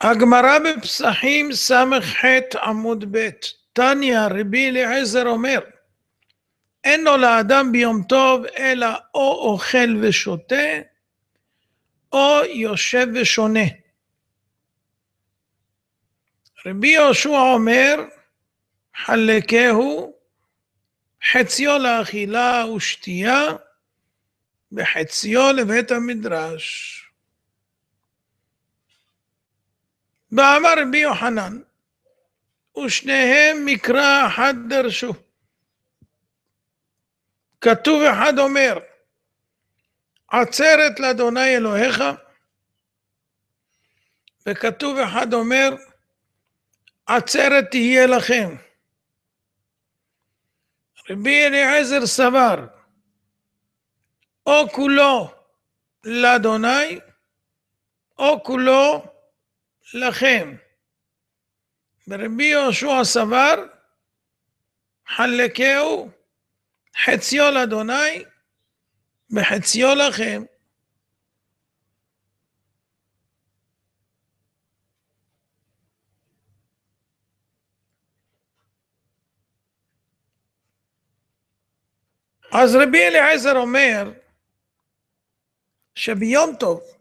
הגמרא בפסחים ס"ח עמוד ב', תניא רבי אליעזר אומר, אין לו לאדם ביום טוב אלא או אוכל ושותה, או יושב ושונה. רבי יהושע אומר, חלקהו, חציו לאכילה ושתייה, וחציו לבית המדרש. ואמר רבי יוחנן, ושניהם מקרא אחת דרשו. כתוב אחד אומר, עצרת לאדוני אלוהיך, וכתוב אחד אומר, עצרת תהיה לכם. רבי אליעזר סבר, או כולו לאדוני, או כולו לכם. ורבי יהושע סבר, חלקהו חציו לאדוני וחציו לכם. אז רבי אליעזר אומר שביום טוב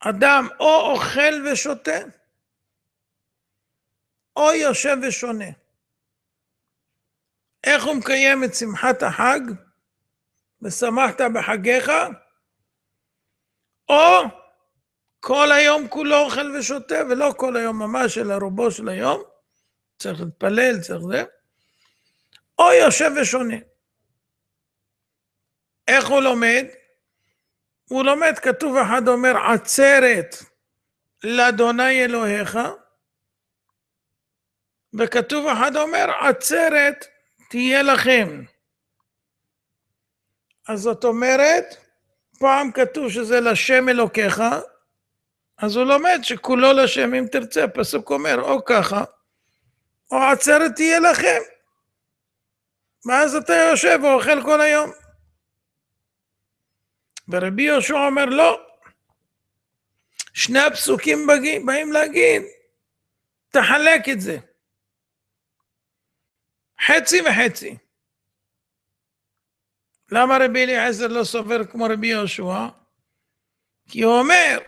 אדם או אוכל ושותה, או יושב ושונה. איך הוא מקיים את שמחת החג? ושמחת בחגיך, או כל היום כולו אוכל ושותה, ולא כל היום ממש, אלא רובו של היום, צריך להתפלל, צריך זה, או יושב ושונה. איך הוא לומד? הוא לומד, כתוב אחד אומר, עצרת לאדוני אלוהיך, וכתוב אחד אומר, עצרת תהיה לכם. אז זאת אומרת, פעם כתוב שזה לשם אלוקיך, אז הוא לומד שכולו לשם, אם תרצה, הפסוק אומר, או ככה, או עצרת תהיה לכם. ואז אתה יושב ואוכל כל היום. ורבי יהושע אומר, לא. שני הפסוקים באים, להגיד, תחלק את זה. חצי וחצי. למה רבי אליעזר לא סובר כמו רבי יהושע? כי הוא אומר,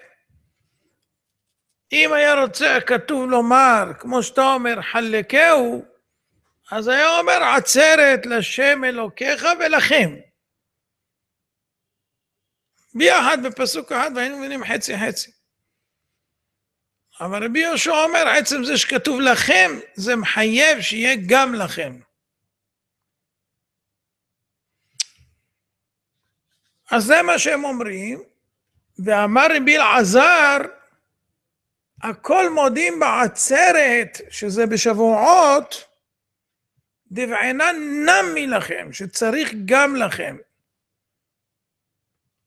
אם היה רוצה הכתוב לומר, כמו שאתה אומר, חלקהו, אז היה אומר עצרת לשם אלוקיך ולכם. ביחד בפסוק אחד והיינו מבינים חצי חצי. אבל רבי יהושע אומר, עצם זה שכתוב לכם, זה מחייב שיהיה גם לכם. אז זה מה שהם אומרים, ואמר רבי אלעזר, הכל מודים בעצרת, שזה בשבועות, דבענן נמי לכם, שצריך גם לכם.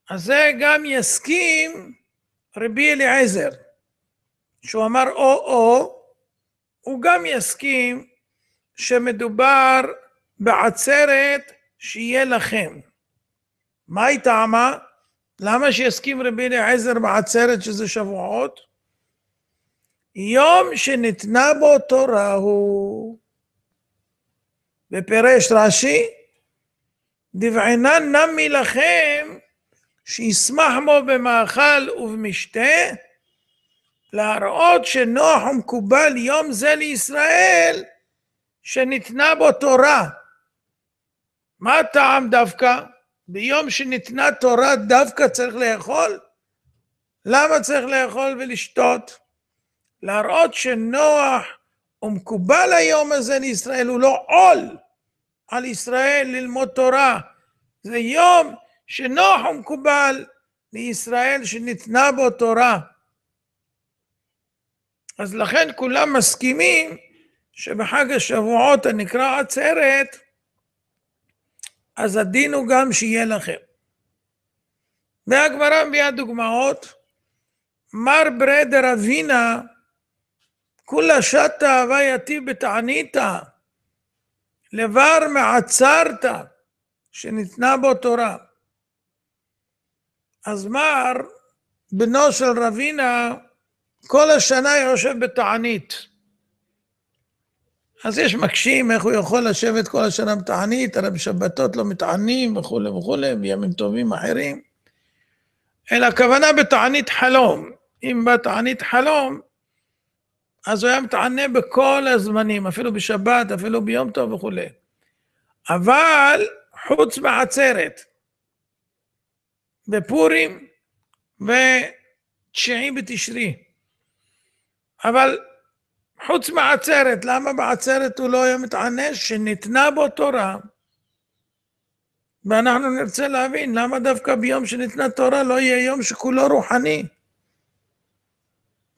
אז זה גם יסכים רבי אליעזר, שהוא אמר או-או, הוא גם יסכים שמדובר בעצרת שיהיה לכם. מה היא טעמה? למה שיסכים רבי אליעזר בעצרת שזה שבועות? יום שניתנה בו תורה הוא. ופירש רש"י, דבענן נמי לכם שישמח בו במאכל ובמשתה, להראות שנוח ומקובל יום זה לישראל, שניתנה בו תורה. מה הטעם דווקא? ביום שניתנה תורה דווקא צריך לאכול? למה צריך לאכול ולשתות? להראות שנוח ומקובל היום הזה לישראל, הוא לא עול על ישראל ללמוד תורה. זה יום שנוח ומקובל לישראל שניתנה בו תורה. אז לכן כולם מסכימים שבחג השבועות הנקרא עצרת, אז הדין הוא גם שיהיה לכם. והגמרא מביאה דוגמאות, מר ברדר אבינה, כולה שתה ויתיב בתעניתה, לבר מעצרת שניתנה בו תורה. אז מר, בנו של רבינה, כל השנה יושב בתענית. אז יש מקשים איך הוא יכול לשבת כל השנה בתענית, הרי בשבתות לא מתענים וכולי וכולי, בימים טובים אחרים. אלא הכוונה בתענית חלום. אם בתענית חלום, אז הוא היה מתענה בכל הזמנים, אפילו בשבת, אפילו ביום טוב וכולי. אבל חוץ מעצרת. בפורים ותשיעי בתשרי. אבל חוץ מעצרת, למה בעצרת הוא לא היה מתענש? שניתנה בו תורה. ואנחנו נרצה להבין למה דווקא ביום שניתנה תורה לא יהיה יום שכולו רוחני.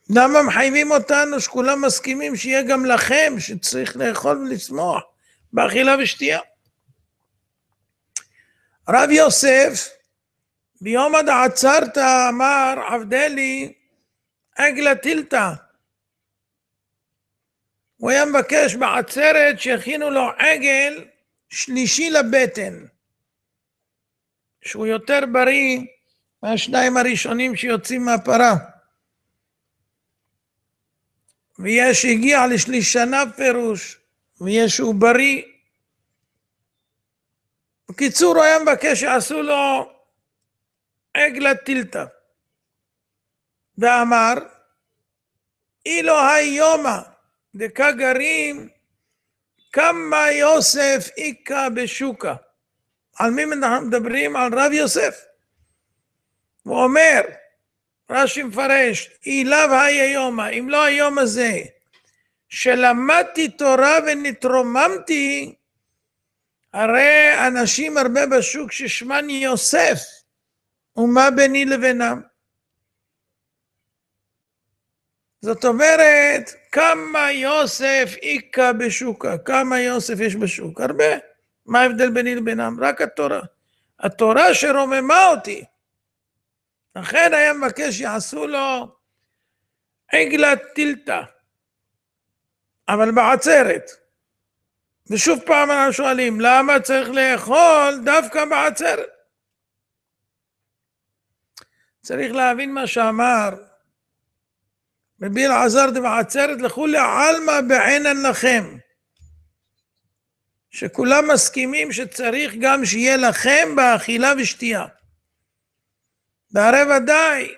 למה מחייבים אותנו שכולם מסכימים שיהיה גם לכם, שצריך לאכול ולשמוח באכילה ושתייה? רב יוסף ביום עד עצרת אמר עבדלי עגלה טילתא. הוא היה מבקש בעצרת שיכינו לו עגל שלישי לבטן, שהוא יותר בריא מהשניים הראשונים שיוצאים מהפרה. ויש הגיע לשלישנה פירוש, ויש שהוא בריא. בקיצור, הוא היה מבקש שיעשו לו עגלה תלתא, ואמר, אילו היומה דקה גרים, כמה יוסף איכה בשוקה. על מי אנחנו מדברים? על רב יוסף. הוא אומר, רש"י מפרש, אילב היה יומה, אם לא היום הזה, שלמדתי תורה ונתרוממתי, הרי אנשים הרבה בשוק ששמן יוסף, ומה ביני לבינם? זאת אומרת, כמה יוסף איכה בשוקה, כמה יוסף יש בשוק? הרבה. מה ההבדל ביני לבינם? רק התורה. התורה שרוממה אותי. לכן היה מבקש שיעשו לו עגלת טילטה, אבל בעצרת. ושוב פעם אנחנו שואלים, למה צריך לאכול דווקא בעצרת? צריך להבין מה שאמר רבי אלעזר דבעצרת, לכולי עלמא בעינן לכם. שכולם מסכימים שצריך גם שיהיה לכם באכילה ושתייה. והרי ודאי,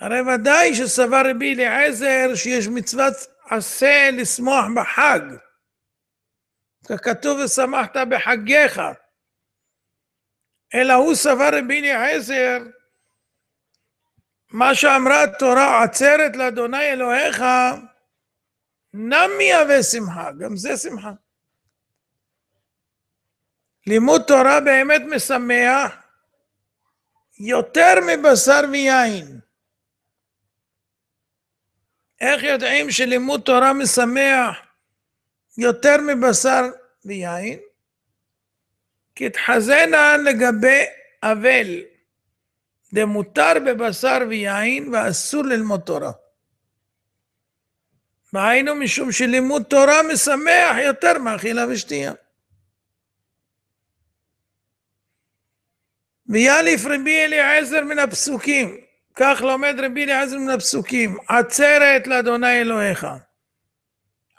הרי ודאי שסבר רבי אליעזר שיש מצוות עשה לשמוח בחג. ככתוב ושמחת בחגיך. אלא הוא סבר רבי אליעזר, מה שאמרה התורה, עצרת לאדוני אלוהיך, נמי יהווה שמחה, גם זה שמחה. לימוד תורה באמת משמח יותר מבשר ויין. איך יודעים שלימוד תורה משמח יותר מבשר ויין? כתחזנה לגבי אבל, דמותר בבשר ויין ואסור ללמוד תורה. והיינו משום שלימוד תורה משמח יותר מאכילה ושתייה. ויאליף רבי אליעזר מן הפסוקים, כך לומד רבי אליעזר מן הפסוקים, עצרת לאדוני אלוהיך,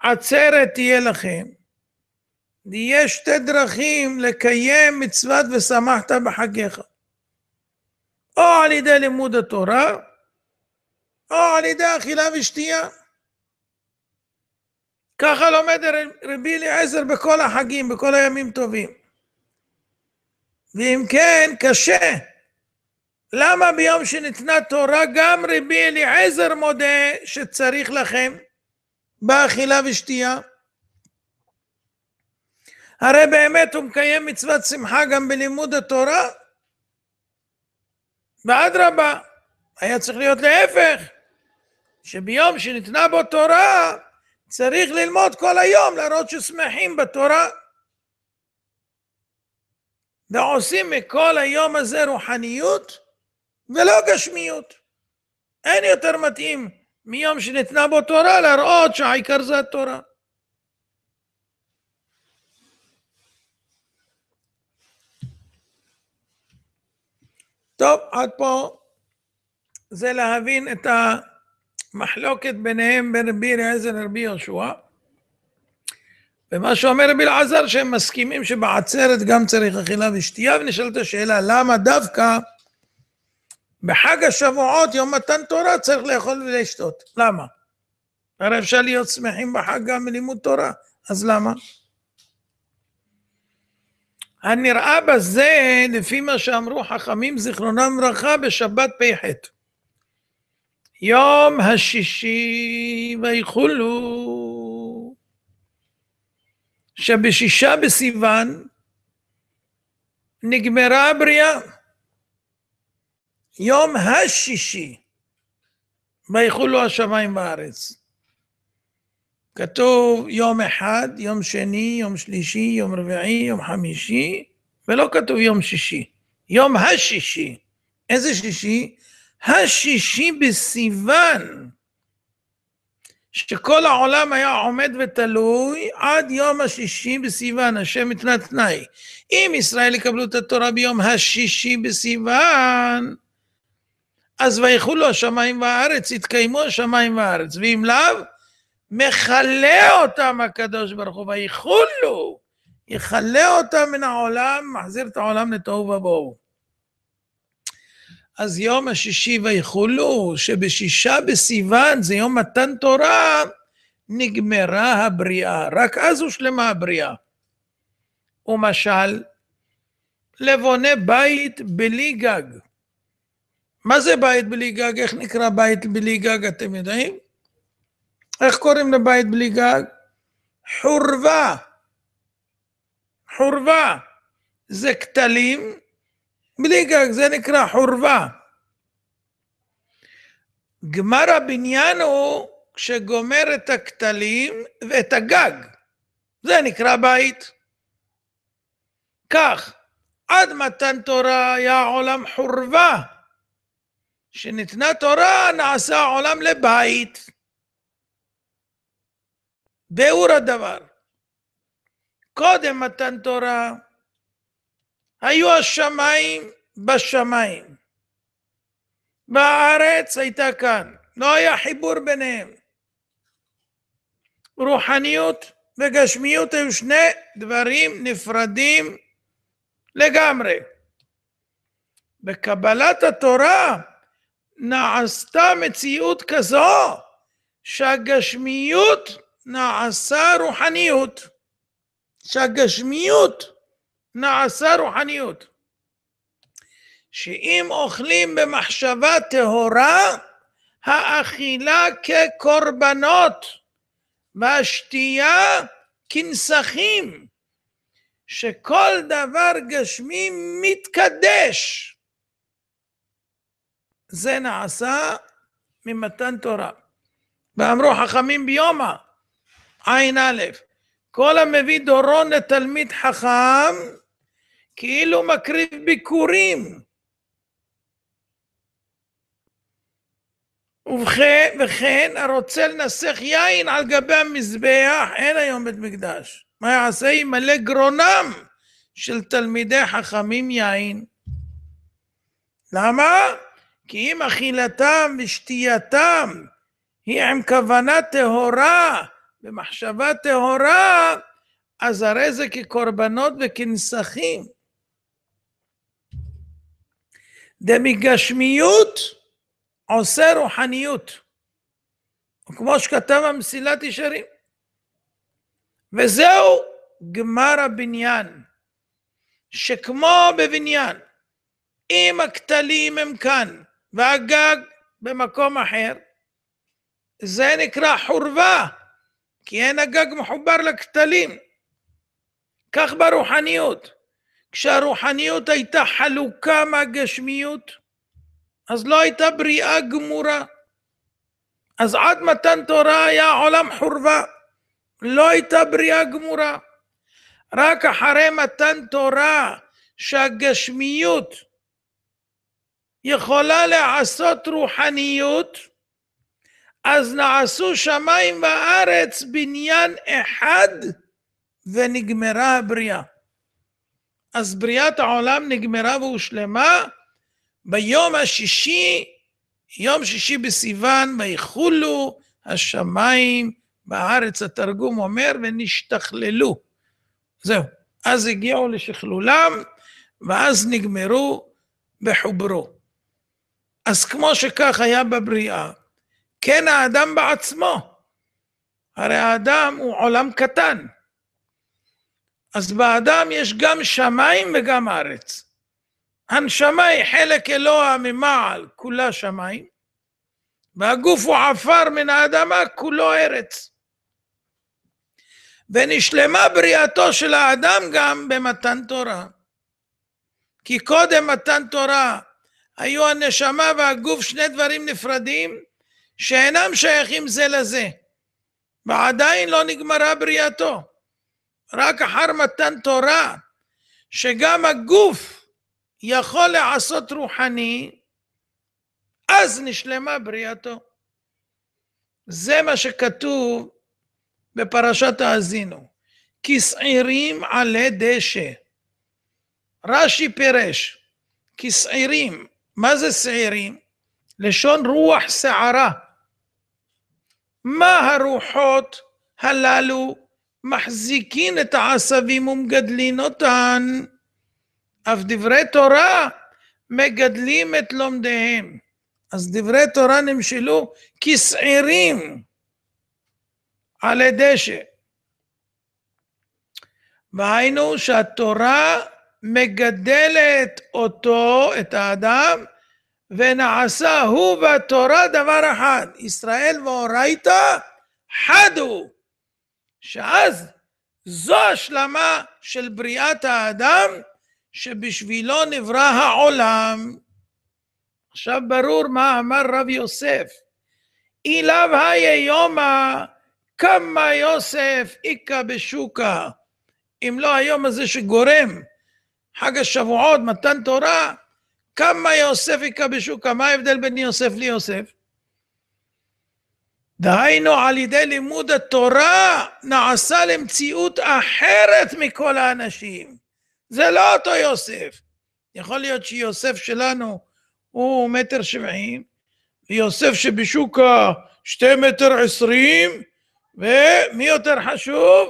עצרת תהיה לכם, יש שתי דרכים לקיים מצוות ושמחת בחגיך. או על ידי לימוד התורה, או על ידי אכילה ושתייה. ככה לומד רבי אליעזר בכל החגים, בכל הימים טובים. ואם כן, קשה. למה ביום שניתנה תורה גם רבי אליעזר מודה שצריך לכם באכילה ושתייה? הרי באמת הוא מקיים מצוות שמחה גם בלימוד התורה. ואדרבה, היה צריך להיות להפך, שביום שניתנה בו תורה, צריך ללמוד כל היום להראות ששמחים בתורה. ועושים מכל היום הזה רוחניות ולא גשמיות. אין יותר מתאים מיום שניתנה בו תורה להראות שהעיקר זה התורה. טוב, עד פה זה להבין את המחלוקת ביניהם בין רבי אליעזר לרבי יהושע. ומה שאומר רבי אלעזר שהם מסכימים שבעצרת גם צריך אכילה ושתייה, ונשאלת השאלה למה דווקא בחג השבועות, יום מתן תורה, צריך לאכול ולשתות. למה? הרי אפשר להיות שמחים בחג גם מלימוד תורה, אז למה? הנראה בזה, לפי מה שאמרו חכמים זיכרונם לברכה בשבת פ"ח. יום השישי ויחולו, שבשישה בסיוון נגמרה הבריאה. יום השישי ויחולו השמיים בארץ. כתוב יום אחד, יום שני, יום שלישי, יום רביעי, יום חמישי, ולא כתוב יום שישי. יום השישי. איזה שישי? השישי בסיוון, שכל העולם היה עומד ותלוי עד יום השישי בסיוון, השם מתנה תנאי. אם ישראל יקבלו את התורה ביום השישי בסיוון, אז ויחולו השמיים והארץ, יתקיימו השמיים והארץ, ואם לאו, מכלה אותם הקדוש ברוך הוא, ויחולו, יכלה אותם מן העולם, מחזיר את העולם לתוהו ובוהו. אז יום השישי ויחולו, שבשישה בסיוון, זה יום מתן תורה, נגמרה הבריאה. רק אז הושלמה הבריאה. ומשל, לבונה בית בלי גג. מה זה בית בלי גג? איך נקרא בית בלי גג, אתם יודעים? איך קוראים לבית בלי גג? חורבה. חורבה. זה כתלים בלי גג, זה נקרא חורבה. גמר הבניין הוא כשגומר את הכתלים ואת הגג. זה נקרא בית. כך, עד מתן תורה היה עולם חורבה. כשניתנה תורה נעשה עולם לבית. ביאור הדבר. קודם מתן תורה, היו השמיים בשמיים. והארץ הייתה כאן, לא היה חיבור ביניהם. רוחניות וגשמיות היו שני דברים נפרדים לגמרי. בקבלת התורה נעשתה מציאות כזו שהגשמיות נעשה רוחניות, שהגשמיות נעשה רוחניות. שאם אוכלים במחשבה טהורה, האכילה כקורבנות והשתייה כנסחים, שכל דבר גשמי מתקדש. זה נעשה ממתן תורה. ואמרו חכמים ביומא, ע"א, כל המביא דורון לתלמיד חכם, כאילו מקריב ביקורים. ובכן, וכן הרוצה לנסח יין על גבי המזבח, אין היום בית מקדש. מה יעשה? ימלא גרונם של תלמידי חכמים יין. למה? כי אם אכילתם ושתייתם היא עם כוונה טהורה, במחשבה טהורה, אז הרי זה כקורבנות וכנסחים. דמגשמיות עושה רוחניות, כמו שכתב המסילת ישרים. וזהו גמר הבניין, שכמו בבניין, אם הכתלים הם כאן והגג במקום אחר, זה נקרא חורבה. כי אין הגג מחובר לכתלים. כך ברוחניות. כשהרוחניות הייתה חלוקה מהגשמיות, אז לא הייתה בריאה גמורה. אז עד מתן תורה היה עולם חורבה. לא הייתה בריאה גמורה. רק אחרי מתן תורה, שהגשמיות יכולה לעשות רוחניות, אז נעשו שמיים וארץ בניין אחד ונגמרה הבריאה. אז בריאת העולם נגמרה והושלמה ביום השישי, יום שישי בסיוון, ויחולו השמיים בארץ, התרגום אומר, ונשתכללו. זהו. אז הגיעו לשכלולם, ואז נגמרו וחוברו. אז כמו שכך היה בבריאה, כן האדם בעצמו. הרי האדם הוא עולם קטן. אז באדם יש גם שמיים וגם ארץ. הנשמה היא חלק אלוה ממעל, כולה שמיים, והגוף הוא עפר מן האדמה, כולו ארץ. ונשלמה בריאתו של האדם גם במתן תורה. כי קודם מתן תורה היו הנשמה והגוף שני דברים נפרדים, שאינם שייכים זה לזה, ועדיין לא נגמרה בריאתו. רק אחר מתן תורה, שגם הגוף יכול לעשות רוחני, אז נשלמה בריאתו. זה מה שכתוב בפרשת האזינו. כשעירים עלי דשא. רש"י פירש, כשעירים, מה זה שעירים? לשון רוח שערה. מה הרוחות הללו מחזיקין את העשבים ומגדלין אותן? אף דברי תורה מגדלים את לומדיהם. אז דברי תורה נמשלו כשעירים עלי דשא. והיינו שהתורה מגדלת אותו, את האדם, ונעשה הוא בתורה דבר אחד, ישראל ואורייתא חד הוא, שאז זו השלמה של בריאת האדם שבשבילו נברא העולם. עכשיו ברור מה אמר רב יוסף, אילב היה יומא כמה יוסף איכה בשוקה, אם לא היום הזה שגורם חג השבועות, מתן תורה, כמה יוסף בשוקה, מה ההבדל בין יוסף ליוסף? דהיינו, על ידי לימוד התורה נעשה למציאות אחרת מכל האנשים. זה לא אותו יוסף. יכול להיות שיוסף שלנו הוא מטר שבעים, ויוסף שבשוקה שתי מטר עשרים, ומי יותר חשוב?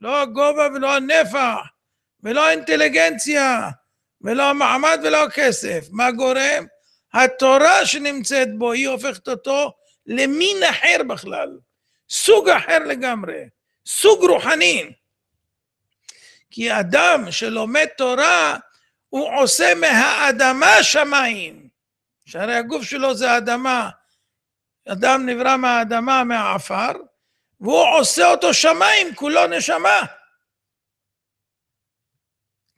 לא הגובה ולא הנפח ולא האינטליגנציה, ולא המעמד ולא הכסף. מה גורם? התורה שנמצאת בו, היא הופכת אותו למין אחר בכלל, סוג אחר לגמרי, סוג רוחני. כי אדם שלומד תורה, הוא עושה מהאדמה שמיים. שהרי הגוף שלו זה אדמה. אדם נברא מהאדמה, מהעפר, והוא עושה אותו שמיים, כולו נשמה.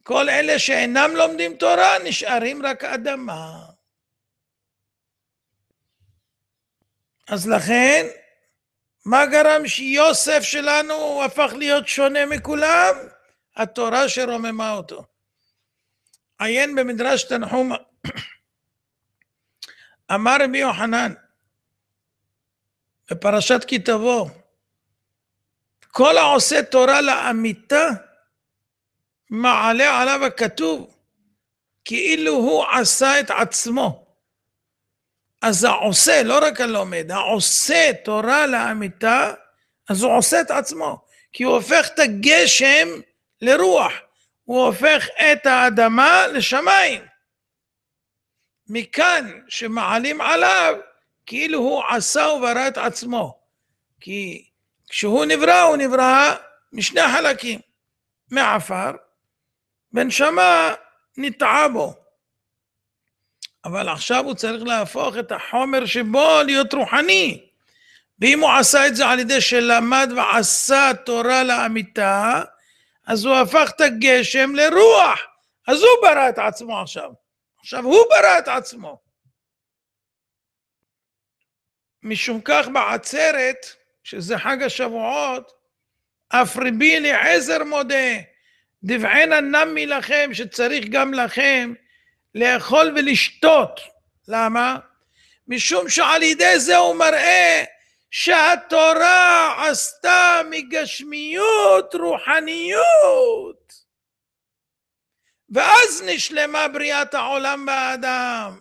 כל אלה שאינם לומדים תורה נשארים רק אדמה. אז לכן, מה גרם שיוסף שלנו הפך להיות שונה מכולם? התורה שרוממה אותו. עיין במדרש תנחומה. אמר רבי יוחנן בפרשת כי תבוא, כל העושה תורה לאמיתה מעלה עליו הכתוב, כאילו הוא עשה את עצמו. אז העושה, לא רק הלומד, העושה תורה לאמיתה, אז הוא עושה את עצמו, כי הוא הופך את הגשם לרוח, הוא הופך את האדמה לשמיים. מכאן שמעלים עליו, כאילו הוא עשה וברא את עצמו. כי כשהוא נברא, הוא נברא משני חלקים, מעפר בנשמה נטעה בו. אבל עכשיו הוא צריך להפוך את החומר שבו להיות רוחני. ואם הוא עשה את זה על ידי שלמד ועשה תורה לאמיתה, אז הוא הפך את הגשם לרוח. אז הוא ברא את עצמו עכשיו. עכשיו הוא ברא את עצמו. משום כך בעצרת, שזה חג השבועות, אף רבי אליעזר מודה, דבענה נמי לכם, שצריך גם לכם לאכול ולשתות. למה? משום שעל ידי זה הוא מראה שהתורה עשתה מגשמיות רוחניות. ואז נשלמה בריאת העולם באדם.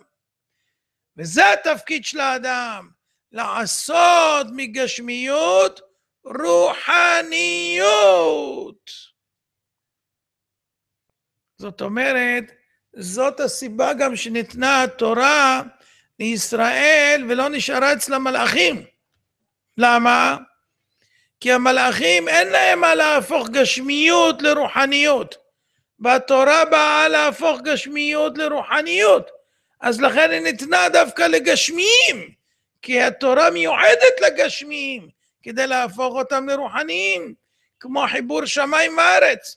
וזה התפקיד של האדם, לעשות מגשמיות רוחניות. זאת אומרת, זאת הסיבה גם שניתנה התורה לישראל ולא נשארה אצל המלאכים. למה? כי המלאכים אין להם מה להפוך גשמיות לרוחניות. והתורה באה להפוך גשמיות לרוחניות. אז לכן היא ניתנה דווקא לגשמיים, כי התורה מיועדת לגשמיים, כדי להפוך אותם לרוחניים, כמו חיבור שמיים וארץ.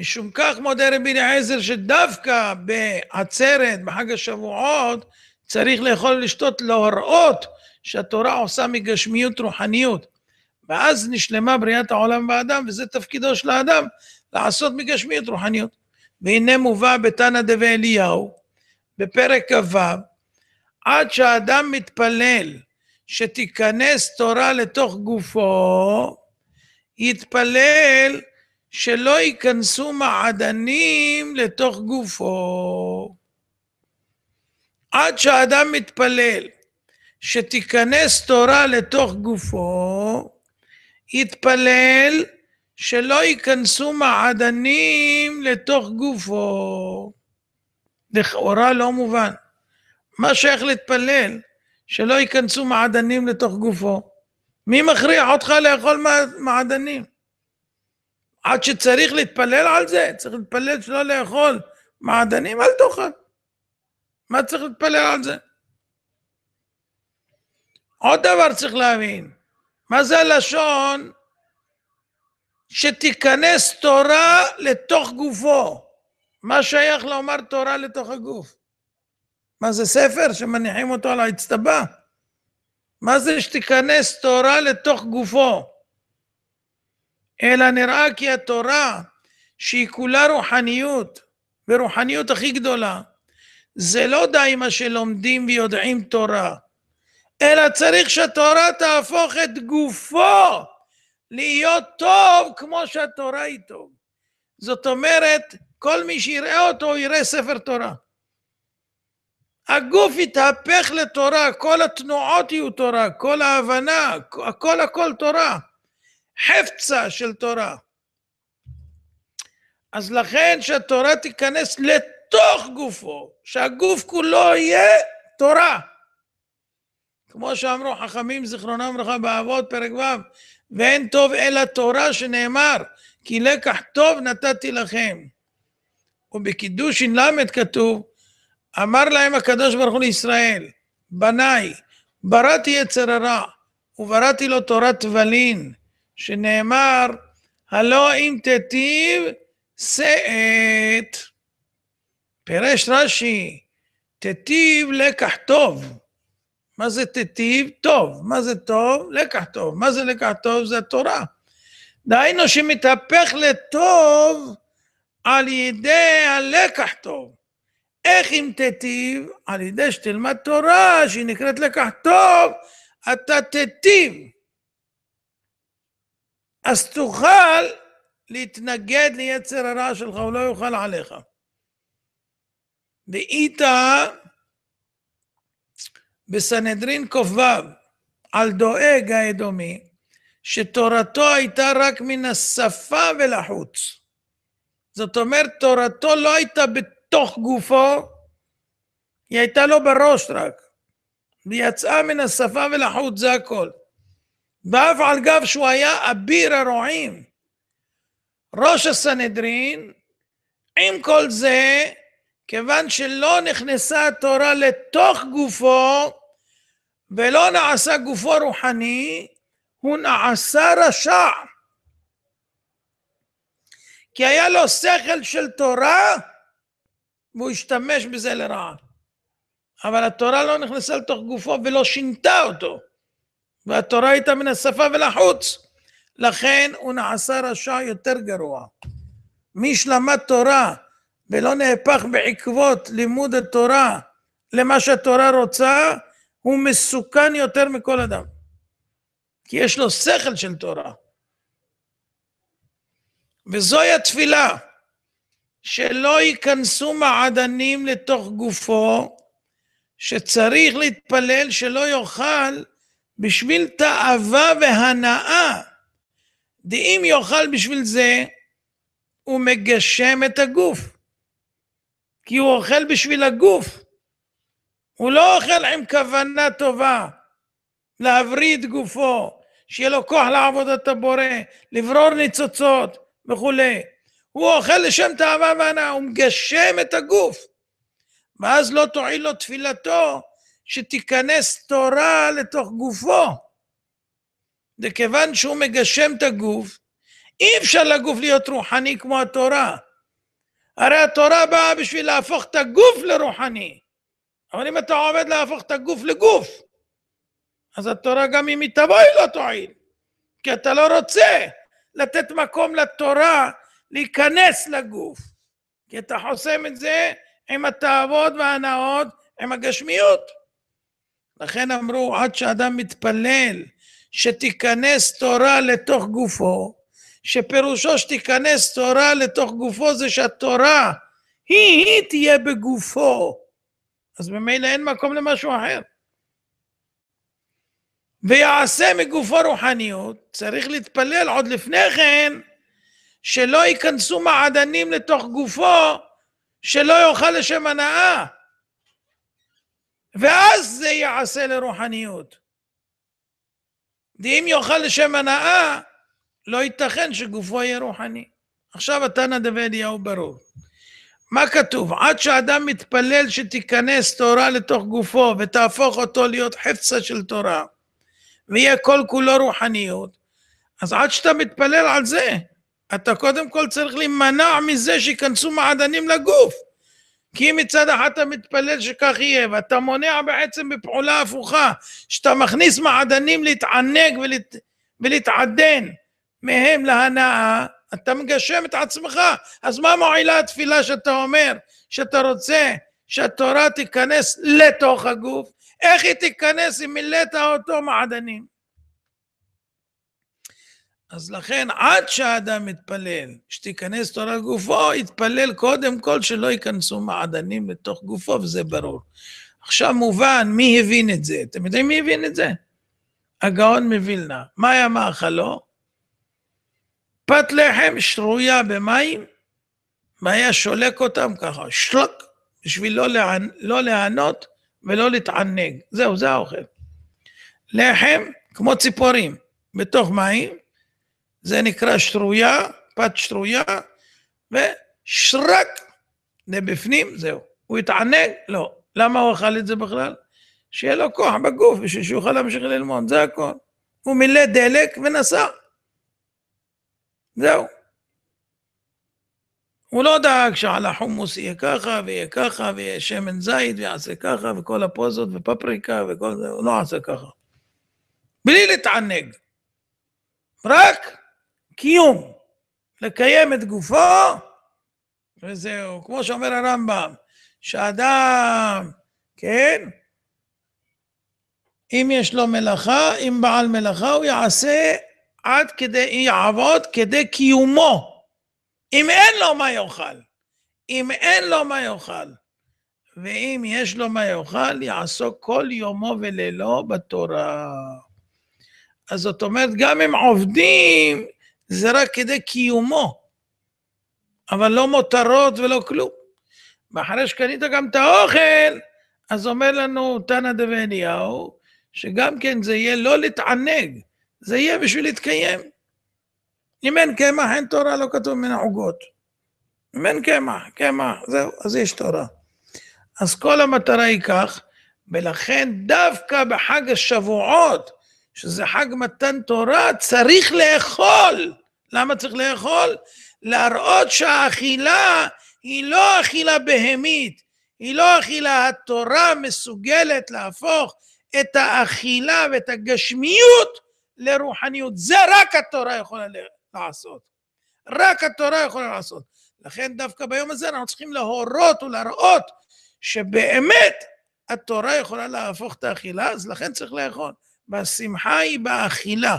משום כך מודה רבי אליעזר שדווקא בעצרת, בחג השבועות, צריך לאכול ולשתות להוראות שהתורה עושה מגשמיות רוחניות. ואז נשלמה בריאת העולם והאדם, וזה תפקידו של האדם, לעשות מגשמיות רוחניות. והנה מובא בתנא דבי אליהו, בפרק כ"ו, עד שהאדם מתפלל שתיכנס תורה לתוך גופו, יתפלל שלא ייכנסו מעדנים לתוך גופו. עד שהאדם מתפלל שתיכנס תורה לתוך גופו, יתפלל שלא ייכנסו מעדנים לתוך גופו. לכאורה לא מובן. מה שייך להתפלל? שלא ייכנסו מעדנים לתוך גופו. מי מכריח אותך לאכול מעדנים? עד שצריך להתפלל על זה, צריך להתפלל שלא לאכול מעדנים, אל תאכל. מה צריך להתפלל על זה? עוד דבר צריך להבין, מה זה הלשון שתיכנס תורה לתוך גופו? מה שייך לומר תורה לתוך הגוף? מה זה ספר שמניחים אותו על האצטבה? מה זה שתיכנס תורה לתוך גופו? אלא נראה כי התורה, שהיא כולה רוחניות, ורוחניות הכי גדולה, זה לא די מה שלומדים ויודעים תורה, אלא צריך שהתורה תהפוך את גופו להיות טוב כמו שהתורה היא טוב. זאת אומרת, כל מי שיראה אותו יראה ספר תורה. הגוף יתהפך לתורה, כל התנועות יהיו תורה, כל ההבנה, הכל הכל תורה. חפצה של תורה. אז לכן שהתורה תיכנס לתוך גופו, שהגוף כולו יהיה תורה. כמו שאמרו חכמים זיכרונם לברכה באבות פרק ו', ואין טוב אלא תורה שנאמר, כי לקח טוב נתתי לכם. ובקידוש ל' כתוב, אמר להם הקדוש ברוך הוא לישראל, בניי, בראתי יצר הרע, ובראתי לו תורת ולין, שנאמר, הלא אם תיטיב שאת. פירש רש"י, תיטיב לקח טוב. מה זה תיטיב? טוב. מה זה טוב? לקח טוב. מה זה לקח טוב? זה התורה. דהיינו שמתהפך לטוב על ידי הלקח טוב. איך אם תיטיב? על ידי שתלמד תורה שהיא נקראת לקח טוב, אתה תיטיב. אז תוכל להתנגד ליצר הרע שלך, הוא לא יוכל עליך. דאיתא בסנהדרין כ"ו על דואג האדומי, שתורתו הייתה רק מן השפה ולחוץ. זאת אומרת, תורתו לא הייתה בתוך גופו, היא הייתה לו בראש רק. היא יצאה מן השפה ולחוץ, זה הכל. ואף על גב שהוא היה אביר הרועים, ראש הסנהדרין, עם כל זה, כיוון שלא נכנסה התורה לתוך גופו ולא נעשה גופו רוחני, הוא נעשה רשע. כי היה לו שכל של תורה והוא השתמש בזה לרעה. אבל התורה לא נכנסה לתוך גופו ולא שינתה אותו. והתורה הייתה מן השפה ולחוץ. לכן הוא נעשה רשע יותר גרוע. מי שלמד תורה ולא נהפך בעקבות לימוד התורה למה שהתורה רוצה, הוא מסוכן יותר מכל אדם. כי יש לו שכל של תורה. וזוהי התפילה, שלא ייכנסו מעדנים לתוך גופו, שצריך להתפלל שלא יאכל בשביל תאווה והנאה. דאם יאכל בשביל זה, הוא מגשם את הגוף. כי הוא אוכל בשביל הגוף. הוא לא אוכל עם כוונה טובה להבריא את גופו, שיהיה לו כוח לעבודת הבורא, לברור ניצוצות וכולי. הוא אוכל לשם תאווה והנאה, הוא מגשם את הגוף. ואז לא תועיל לו תפילתו, שתיכנס תורה לתוך גופו. וכיוון שהוא מגשם את הגוף, אי אפשר לגוף להיות רוחני כמו התורה. הרי התורה באה בשביל להפוך את הגוף לרוחני. אבל אם אתה עובד להפוך את הגוף לגוף, אז התורה גם אם היא תבוא היא לא תועיל. כי אתה לא רוצה לתת מקום לתורה להיכנס לגוף. כי אתה חוסם את זה עם התאוות וההנאות, עם הגשמיות. לכן אמרו, עד שאדם מתפלל, שתיכנס תורה לתוך גופו, שפירושו שתיכנס תורה לתוך גופו זה שהתורה היא-היא תהיה בגופו. אז ממילא אין מקום למשהו אחר. ויעשה מגופו רוחניות, צריך להתפלל עוד לפני כן, שלא ייכנסו מעדנים לתוך גופו, שלא יאכל לשם הנאה. ואז זה יעשה לרוחניות. ואם יאכל לשם הנאה, לא ייתכן שגופו יהיה רוחני. עכשיו התנא אליהו ברור. מה כתוב? עד שאדם מתפלל שתיכנס תורה לתוך גופו ותהפוך אותו להיות חפצה של תורה, ויהיה כל כולו רוחניות, אז עד שאתה מתפלל על זה, אתה קודם כל צריך להימנע מזה שייכנסו מעדנים לגוף. כי מצד אחד אתה מתפלל שכך יהיה, ואתה מונע בעצם בפעולה הפוכה, שאתה מכניס מעדנים להתענג ולת... ולהתעדן מהם להנאה, אתה מגשם את עצמך. אז מה מועילה התפילה שאתה אומר, שאתה רוצה שהתורה תיכנס לתוך הגוף? איך היא תיכנס אם מילאת אותו מעדנים? אז לכן, עד שהאדם מתפלל, שתיכנס תורה גופו, יתפלל קודם כל שלא ייכנסו מעדנים לתוך גופו, וזה כן. ברור. עכשיו מובן, מי הבין את זה? אתם יודעים מי הבין את זה? הגאון מווילנה. מה היה מאכלו? פת לחם שרויה במים, מה היה שולק אותם ככה, שלק, בשביל לא, להנ... לא להנות ולא להתענג. זהו, זה האוכל. לחם, כמו ציפורים, בתוך מים, זה נקרא שרויה, פת שרויה, ושרק לבפנים, זהו. הוא התענג? לא. למה הוא אכל את זה בכלל? שיהיה לו כוח בגוף בשביל שהוא יוכל להמשיך ללמוד, זה הכל. הוא מילא דלק ונסע. זהו. הוא לא דאג שעל החומוס יהיה ככה, ויהיה ככה, ויהיה שמן זית, ויעשה ככה, וכל הפוזות, ופפריקה, וכל זה, הוא לא עשה ככה. בלי להתענג. רק קיום, לקיים את גופו, וזהו. כמו שאומר הרמב"ם, שאדם, כן, אם יש לו מלאכה, אם בעל מלאכה, הוא יעשה עד כדי, יעבוד כדי קיומו. אם אין לו מה יאכל. אם אין לו מה יאכל. ואם יש לו מה יאכל, יעסוק כל יומו ולילו בתורה. אז זאת אומרת, גם אם עובדים, זה רק כדי קיומו, אבל לא מותרות ולא כלום. ואחרי שקנית גם את האוכל, אז אומר לנו תנא דבניהו, שגם כן זה יהיה לא להתענג, זה יהיה בשביל להתקיים. אם אין קמח, אין תורה, לא כתוב מן העוגות. אם אין קמח, קמח, זהו, אז יש תורה. אז כל המטרה היא כך, ולכן דווקא בחג השבועות, שזה חג מתן תורה, צריך לאכול. למה צריך לאכול? להראות שהאכילה היא לא אכילה בהמית, היא לא אכילה. התורה מסוגלת להפוך את האכילה ואת הגשמיות לרוחניות. זה רק התורה יכולה לעשות. רק התורה יכולה לעשות. לכן דווקא ביום הזה אנחנו צריכים להורות ולהראות שבאמת התורה יכולה להפוך את האכילה, אז לכן צריך לאכול. והשמחה היא באכילה.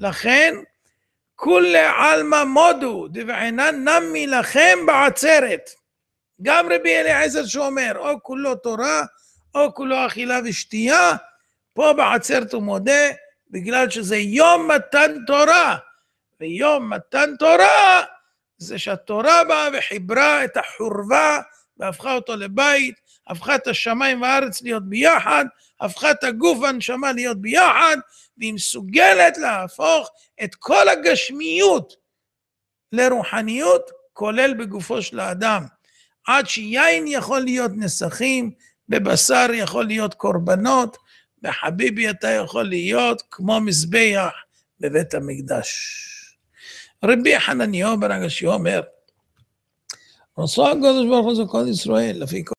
לכן כולי עלמא מודו דבעינן נמי לכם בעצרת. גם רבי אליעזר שאומר, או כולו תורה, או כולו אכילה ושתייה, פה בעצרת הוא מודה, בגלל שזה יום מתן תורה. ויום מתן תורה זה שהתורה באה וחיברה את החורבה והפכה אותו לבית, הפכה את השמיים והארץ להיות ביחד, הפכה את הגוף והנשמה להיות ביחד, והיא מסוגלת להפוך את כל הגשמיות לרוחניות, כולל בגופו של האדם. עד שיין יכול להיות נסכים, בבשר יכול להיות קורבנות, בחביבי אתה יכול להיות כמו מזבח בבית המקדש. רבי חנניהו ברגע אומר, רצוע הקדוש ברוך הוא זה כל ישראל, לפי כל...